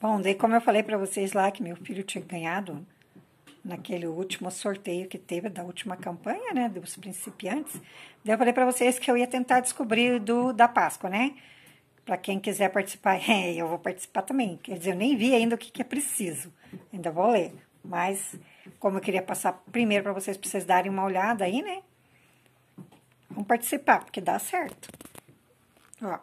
Bom, daí como eu falei para vocês lá que meu filho tinha ganhado naquele último sorteio que teve da última campanha, né, dos principiantes, daí eu falei para vocês que eu ia tentar descobrir do da Páscoa, né? Para quem quiser participar, é, eu vou participar também. Quer dizer, eu nem vi ainda o que, que é preciso. Ainda vou ler, mas como eu queria passar primeiro para vocês, para vocês darem uma olhada aí, né? Vamos participar, porque dá certo. Ó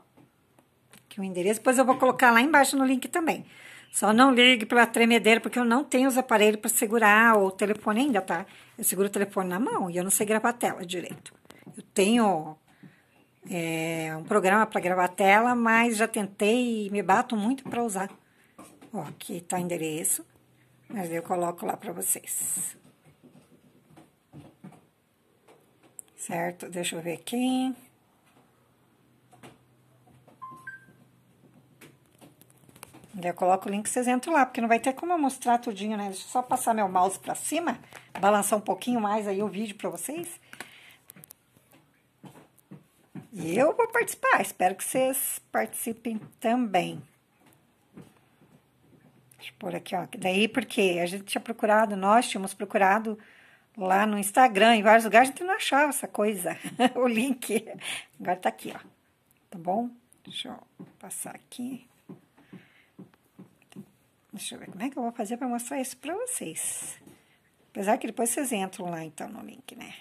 aqui o endereço, depois eu vou colocar lá embaixo no link também. Só não ligue pela tremedeira, porque eu não tenho os aparelhos para segurar o telefone ainda, tá? Eu seguro o telefone na mão e eu não sei gravar a tela direito. Eu tenho é, um programa para gravar a tela, mas já tentei e me bato muito para usar. Ó, aqui tá o endereço, mas eu coloco lá para vocês. Certo? Deixa eu ver aqui. eu coloco o link, vocês entram lá, porque não vai ter como eu mostrar tudinho, né? Deixa eu só passar meu mouse pra cima, balançar um pouquinho mais aí o vídeo pra vocês. E eu vou participar, espero que vocês participem também. Deixa eu pôr aqui, ó. Daí porque a gente tinha procurado, nós tínhamos procurado lá no Instagram, em vários lugares, a gente não achava essa coisa, o link. Agora tá aqui, ó. Tá bom? Deixa eu passar aqui. Deixa eu ver como é que eu vou fazer para mostrar isso para vocês. Apesar que depois vocês entram lá, então, no link, né?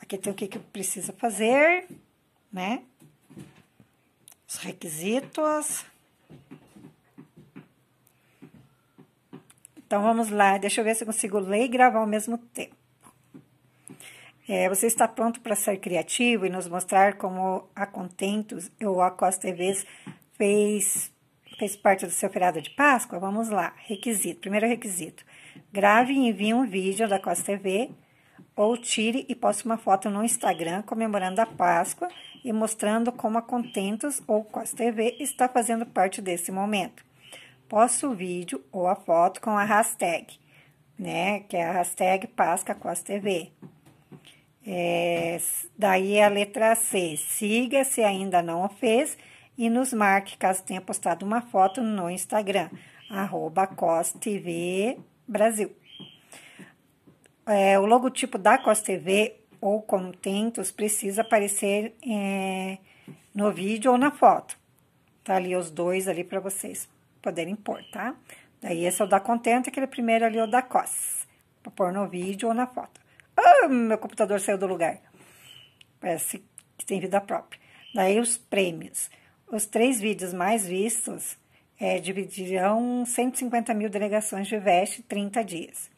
Aqui tem o que, que precisa fazer, né? Os requisitos. Então, vamos lá. Deixa eu ver se eu consigo ler e gravar ao mesmo tempo. É, você está pronto para ser criativo e nos mostrar como a Contentos ou a Costa TVs fez fez parte do seu feriado de Páscoa? Vamos lá. Requisito. Primeiro requisito. Grave e envie um vídeo da Costa TV ou tire e poste uma foto no Instagram comemorando a Páscoa e mostrando como a Contentos ou Costa TV está fazendo parte desse momento. Poste o vídeo ou a foto com a hashtag, né? Que é a hashtag Páscoa Costa TV. É, daí a letra C. Siga se ainda não o fez e nos marque caso tenha postado uma foto no Instagram, arroba CosTV Brasil. É, o logotipo da CosTV ou Contentos precisa aparecer é, no vídeo ou na foto. Tá ali os dois ali para vocês poderem pôr, tá? Daí esse é o da Contento, aquele primeiro ali é o da Cos, para pôr no vídeo ou na foto. Ah, meu computador saiu do lugar. Parece que tem vida própria. Daí os prêmios. Os três vídeos mais vistos é, dividirão 150 mil delegações de veste 30 dias.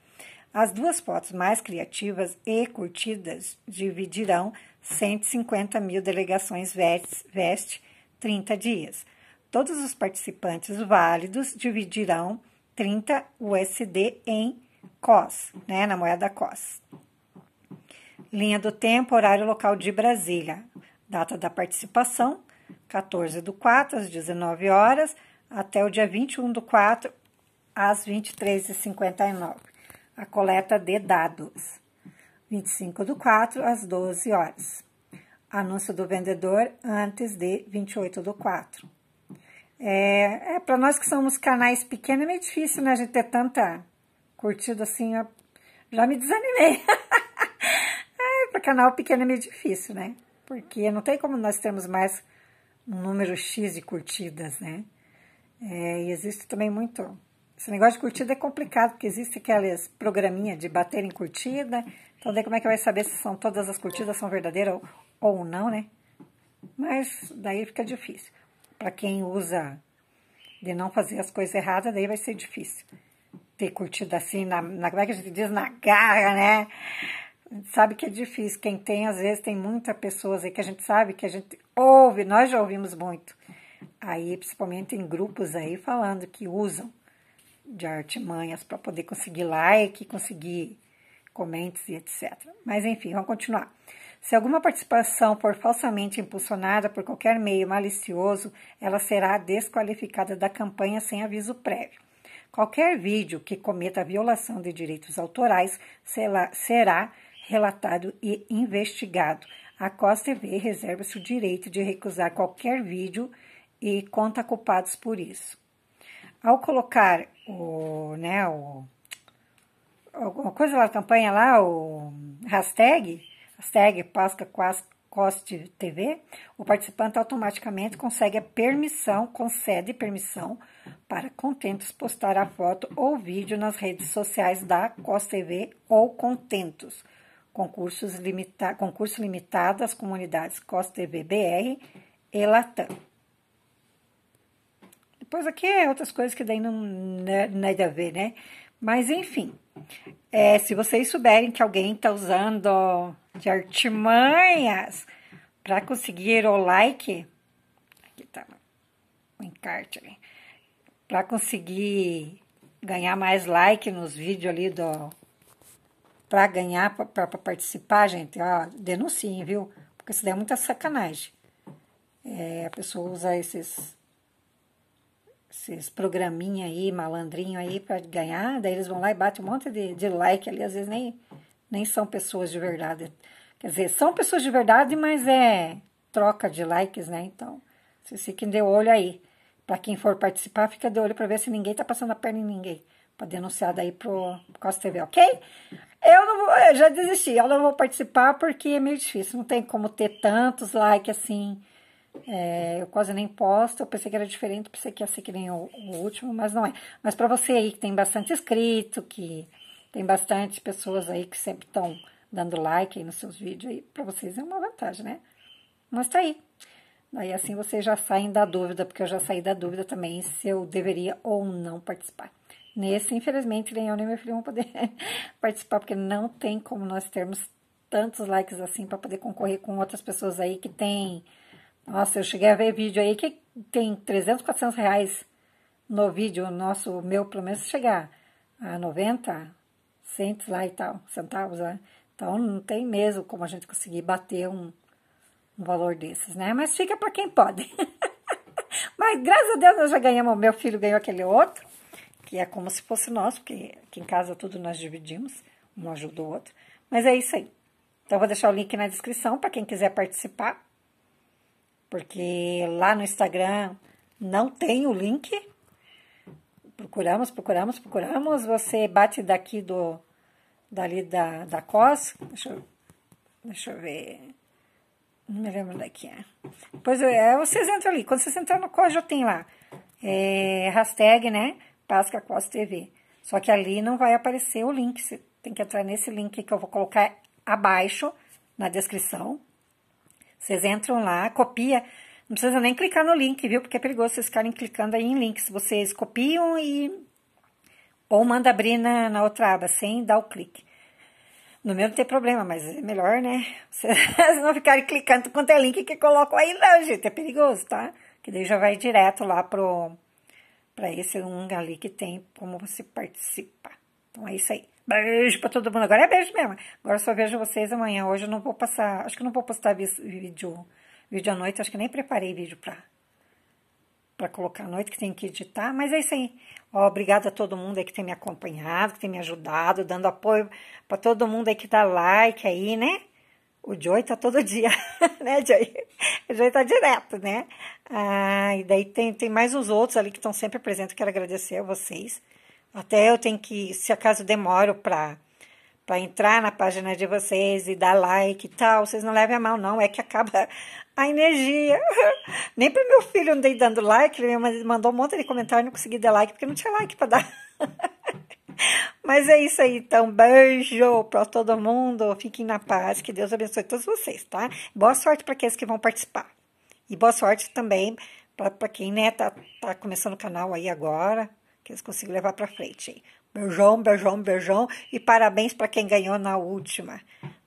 As duas fotos mais criativas e curtidas dividirão 150 mil delegações veste, veste 30 dias. Todos os participantes válidos dividirão 30 USD em COS, né, na moeda COS. Linha do tempo, horário local de Brasília. Data da participação, 14 do 4 às 19 horas, até o dia 21 do 4 às 23h59. A coleta de dados, 25 do 4 às 12 horas. Anúncio do vendedor antes de 28 do 4. É, é para nós que somos canais pequenos, é meio difícil, né? A gente ter tanta curtida assim. Eu já me desanimei. é, para canal pequeno é meio difícil, né? Porque não tem como nós termos mais um número X de curtidas, né? É, e existe também muito. Esse negócio de curtida é complicado, porque existe aqueles programinha de bater em curtida. Então, daí como é que vai saber se são todas as curtidas são verdadeiras ou, ou não, né? Mas daí fica difícil. Para quem usa de não fazer as coisas erradas, daí vai ser difícil. Ter curtido assim, na, na, como é que a gente diz, na garra, né? A gente sabe que é difícil. Quem tem, às vezes, tem muitas pessoas aí que a gente sabe que a gente ouve, nós já ouvimos muito. Aí, principalmente em grupos aí, falando que usam de artimanhas para poder conseguir like, conseguir comentes e etc. Mas enfim, vamos continuar. Se alguma participação for falsamente impulsionada por qualquer meio malicioso, ela será desqualificada da campanha sem aviso prévio. Qualquer vídeo que cometa violação de direitos autorais será, será relatado e investigado. A Costa TV reserva-se o direito de recusar qualquer vídeo e conta culpados por isso. Ao colocar o, né, o, alguma coisa lá, campanha lá, o hashtag, hashtag Pasca Coste TV, o participante automaticamente consegue a permissão, concede permissão para Contentos postar a foto ou vídeo nas redes sociais da Costa TV ou Contentos concursos limita, concurso limitado às comunidades Costa BBR e Latam. Depois aqui é outras coisas que daí não né, nada a ver, né? Mas enfim, é, se vocês souberem que alguém está usando de artimanhas para conseguir o like, aqui tá o encarte ali, para conseguir ganhar mais like nos vídeos ali do para ganhar, para participar, gente, ó, denunciem, viu? Porque isso daí é muita sacanagem. É, a pessoa usa esses, esses programinha aí, malandrinho aí para ganhar, daí eles vão lá e batem um monte de, de like ali, às vezes nem, nem são pessoas de verdade. Quer dizer, são pessoas de verdade, mas é troca de likes, né? Então, vocês fiquem de olho aí. Para quem for participar, fica de olho para ver se ninguém tá passando a perna em ninguém para denunciar daí pro Costa TV, ok? Eu não vou, eu já desisti, eu não vou participar porque é meio difícil, não tem como ter tantos likes assim. É, eu quase nem posto, eu pensei que era diferente, pensei que ia ser que nem o, o último, mas não é. Mas para você aí que tem bastante inscrito, que tem bastante pessoas aí que sempre estão dando like nos seus vídeos, aí para vocês é uma vantagem, né? Mas tá aí. Daí assim vocês já saem da dúvida, porque eu já saí da dúvida também se eu deveria ou não participar. Nesse, infelizmente, nem eu nem meu filho vão poder participar, porque não tem como nós termos tantos likes assim para poder concorrer com outras pessoas aí que tem. Nossa, eu cheguei a ver vídeo aí que tem 300, 400 reais no vídeo nosso, meu, pelo menos chegar a 90 100 lá e tal, centavos, né? Então não tem mesmo como a gente conseguir bater um, um valor desses, né? Mas fica para quem pode. Mas graças a Deus nós já ganhamos, meu filho ganhou aquele outro que é como se fosse nosso, porque aqui em casa tudo nós dividimos, um ajuda o outro. Mas é isso aí. Então, eu vou deixar o link na descrição para quem quiser participar, porque lá no Instagram não tem o link. Procuramos, procuramos, procuramos. Você bate daqui do dali da, da COS. Deixa eu, deixa eu ver. Não me lembro daqui. É, é. Pois é, vocês entram ali. Quando vocês entram no COS, já tem lá. É, hashtag, né? Páscoa Costa TV. Só que ali não vai aparecer o link, você tem que entrar nesse link que eu vou colocar abaixo na descrição. Vocês entram lá, copia, não precisa nem clicar no link, viu? Porque é perigoso vocês ficarem clicando aí em links. Vocês copiam e ou manda abrir na, na outra aba sem dar o clique. No meu não tem problema, mas é melhor, né? Vocês não ficarem clicando quanto é link que colocam aí, não, gente. É perigoso, tá? Que daí já vai direto lá pro, para esse é um ali que tem como você participar Então é isso aí. Beijo para todo mundo. Agora é beijo mesmo. Agora só vejo vocês amanhã. Hoje eu não vou passar. Acho que não vou postar vídeo, vídeo à noite. Acho que nem preparei vídeo para para colocar à noite, que tem que editar, mas é isso aí. obrigada a todo mundo aí que tem me acompanhado, que tem me ajudado, dando apoio para todo mundo aí que dá like aí, né? O Joy tá todo dia, né, Joy? O Joy tá direto, né? Ah, e daí tem, tem mais uns outros ali que estão sempre presentes. Quero agradecer a vocês. Até eu tenho que, se acaso demoro para para entrar na página de vocês e dar like e tal, vocês não levem a mal, não. É que acaba a energia. Nem pro meu filho andei dando like, ele me mandou um monte de comentário e não consegui dar like, porque não tinha like para dar. Mas é isso aí, então. Beijo para todo mundo. Fiquem na paz. Que Deus abençoe todos vocês, tá? Boa sorte para aqueles que vão participar. E boa sorte também para quem, né, tá, tá começando o canal aí agora, que eles consigam levar para frente. Hein? Beijão, beijão, beijão. E parabéns para quem ganhou na última,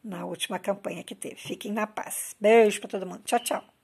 na última campanha que teve. Fiquem na paz. Beijo para todo mundo. Tchau, tchau.